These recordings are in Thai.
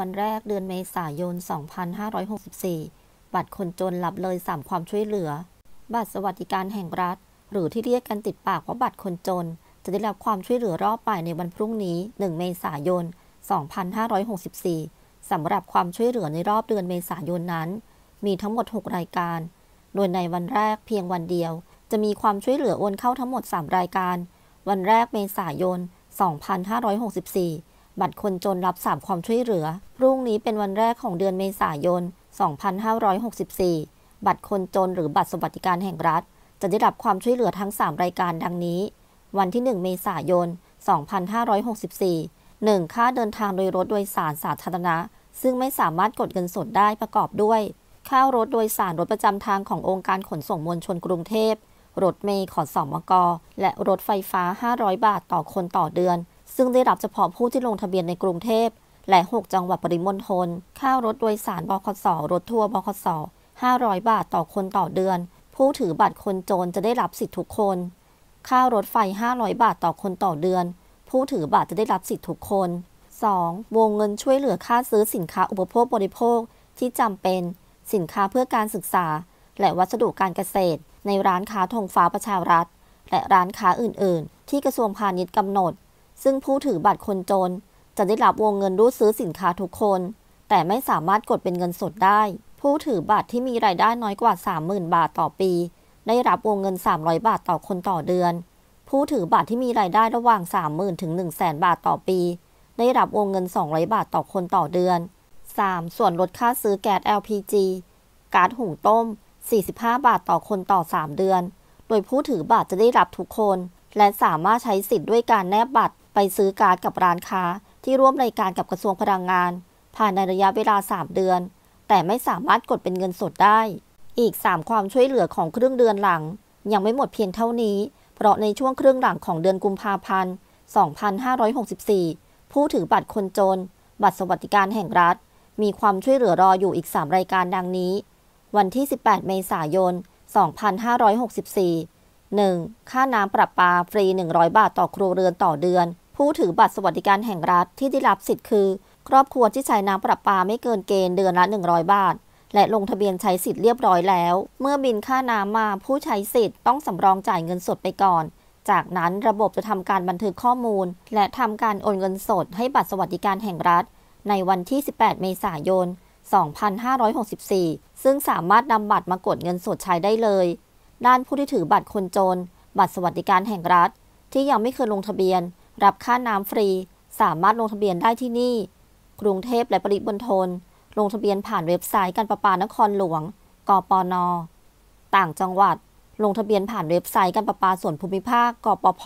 วันแรกเดือนเมษายน 2564 บัตรคนจนหลับเลย3ความช่วยเหลือ บัตรสวัสดิการแห่งรัฐ หรือที่เรียกกันติดปากว่าบัตรคนจน จะได้รับความช่วยเหลือรอบใหม่ในวันพรุ่งนี้ 1 เมษายน 2564สำหรับความช่วยเหลือในรอบเดือนเมษายนนั้น มีทั้งหมด 6 รายการ โดยในวันแรกเพียงวันเดียว จะมีความช่วยเหลือโอนเข้าทั้งหมด 3 รายการ วันแรกเมษายน 2564บัตรคนจนรับสามความช่วยเหลือรุ่งนี้เป็นวันแรกของเดือนเมษายน 2564 บัตรคนจนหรือบัตรสวัสดิการแห่งรัฐ จะได้รับความช่วยเหลือทั้ง 3 รายการดังนี้ วันที่ 1 เมษายน 2564 1. ค่าเดินทางโดยรถโดยสารสาธารณะซึ่งไม่สามารถกดเงินสดได้ ประกอบด้วย ค่ารถโดยสารรถประจำทางขององค์การขนส่งมวลชนกรุงเทพ รถเมย์ขอสอมกและรถไฟฟ้า 500 บาทต่อคนต่อเดือนซึ่งได้รับเฉพาะผู้ที่ลงทะเบียนในกรุงเทพ และ 6 จังหวัดปริมณฑล ค่ารถโดยสารบคสรถทัวร์บคส500 บาทต่อคนต่อเดือน ผู้ถือบัตรคนจนจะได้รับสิทธิทุกคน ค่ารถไฟ500 บาทต่อคนต่อเดือน ผู้ถือบัตรจะได้รับสิทธิทุกคน 2. วงเงินช่วยเหลือค่าซื้อสินค้าอุปโภคบริโภคที่จำเป็น สินค้าเพื่อการศึกษา และวัสดุการเกษตร ในร้านค้าธงฟ้าประชารัฐ และร้านค้าอื่น ๆ ที่กระทรวงพาณิชย์กำหนดซึ่งผู้ถือบัตรคนจนจะได้รับวงเงินรูดซื้อสินค้าทุกคน แต่ไม่สามารถกดเป็นเงินสดได้ ผู้ถือบัตรที่มีรายได้น้อยกว่า30,000 บาทต่อปี ได้รับวงเงิน 300 บาทต่อคนต่อเดือน ผู้ถือบัตรที่มีรายได้ระหว่าง 30,000ถึง100,000 บาทต่อปี ได้รับวงเงิน200บาทต่อคนต่อเดือน 3. ส่วนลดค่าซื้อแก๊ส LPG ก๊าซหุงต้ม 45 บาทต่อคนต่อ 3 เดือน โดยผู้ถือบัตรจะได้รับทุกคน และสามารถใช้สิทธิ์ด้วยการแนบบัตรไปซื้อการดกับร้านค้าที่ร่วมรายการกับกระทรวงพลังงาน ผ่านในระยะเวลา 3 เดือน แต่ไม่สามารถกดเป็นเงินสดได้ อีก 3 ความช่วยเหลือของครึ่งเดือนหลัง ยังไม่หมดเพียงเท่านี้เพราะในช่วงครึ่งหลังของเดือนกุมภาพันธ์2564 ผู้ถือบัตรคนจน บัตรสวัสดิการแห่งรัฐ มีความช่วยเหลือรออยู่อีก 3 รายการดังนี้ วันที่ 18 เมษายน 2564 1. ค่าน้ำประปาฟรี 100 บาทต่อครัวเรือนต่อเดือนผู้ถือบัตรสวัสดิการแห่งรัฐที่ได้รับสิทธิ์คือ ครอบครัวที่ใช้น้ำประปาไม่เกินเกณฑ์เดือนละ100 บาท และลงทะเบียนใช้สิทธิ์เรียบร้อยแล้ว เมื่อบินค่าน้ำมาผู้ใช้สิทธิ์ ต้องสำรองจ่ายเงินสดไปก่อน จากนั้นระบบจะทำการบันทึกข้อมูล และทำการโอนเงินสดให้บัตรสวัสดิการแห่งรัฐ ในวันที่ 18เมษายน2564ซึ่งสามารถนำบัตรมากดเงินสดใช้ได้เลย ด้านผู้ที่ถือบัตรคนจน บัตรสวัสดิการแห่งรัฐ ที่ยังไม่เคยลงทะเบียนรับค่าน้ำฟรี สามารถลงทะเบียนได้ที่นี่ กรุงเทพและปริมณฑล ลงทะเบียนผ่านเว็บไซต์การประปานครหลวง กปน ต่างจังหวัด ลงทะเบียนผ่านเว็บไซต์การประปาส่วนภูมิภาค กปพ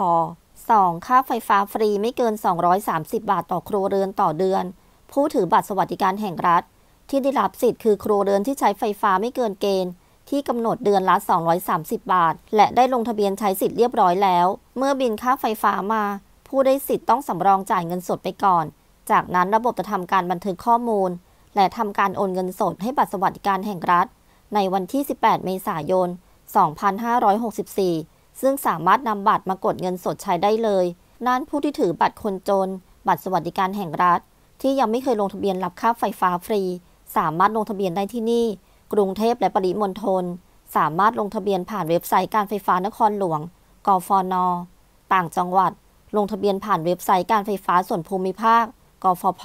2. ค่าไฟฟ้าฟรีไม่เกิน 230 บาทต่อครัวเรือนต่อเดือน ผู้ถือบัตรสวัสดิการแห่งรัฐ ที่ได้รับสิทธิ์คือครัวเรือนที่ใช้ไฟฟ้าไม่เกินเกณฑ์ที่กำหนดเดือนละ 230 บาท และได้ลงทะเบียนใช้สิทธิ์เรียบร้อยแล้ว เมื่อบินค่าไฟฟ้ามาผู้ได้สิทธิ์ต้องสำรองจ่ายเงินสดไปก่อน จากนั้นระบบจะทำการบันทึกข้อมูล และทำการโอนเงินสดให้บัตรสวัสดิการแห่งรัฐ ในวันที่ 18 เมษายน 2564 ซึ่งสามารถนำบัตรมากดเงินสดใช้ได้เลย นั่นผู้ที่ถือบัตรคนจน บัตรสวัสดิการแห่งรัฐ ที่ยังไม่เคยลงทะเบียนรับค่าไฟฟ้าฟรี สามารถลงทะเบียนได้ที่นี่ กรุงเทพและปริมณฑล สามารถลงทะเบียนผ่านเว็บไซต์การไฟฟ้านครหลวง กฟน ต่างจังหวัดลงทะเบียนผ่านเว็บไซต์การไฟฟ้าส่วนภูมิภาค กฟพ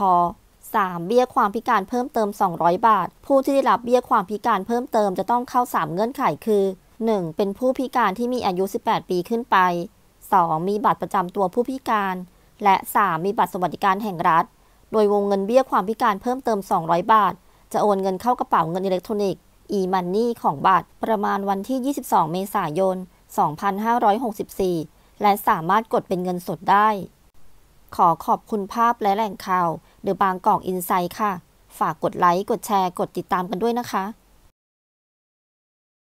3. เบี้ยความพิการเพิ่มเติม 200 บาท ผู้ที่ได้รับเบี้ยความพิการเพิ่มเติมจะต้องเข้า 3 เงื่อนไขคือ 1. เป็นผู้พิการที่มีอายุ 18 ปีขึ้นไป 2. มีบัตรประจำตัวผู้พิการ และ 3. มีบัตรสวัสดิการแห่งรัฐ โดยวงเงินเบี้ยความพิการเพิ่มเติม 200 บาท จะโอนเงินเข้ากระเป๋าเงินอิเล็กทรอนิกส์ e-money ของบัตร ประมาณวันที่ 22 เมษายน 2564และสามารถกดเป็นเงินสดได้ ขอขอบคุณภาพและแหล่งข่าวเดอะบางกอกอินไซ์ค่ะ ฝากกดไลค์กดแชร์กดติดตามกันด้วยนะคะ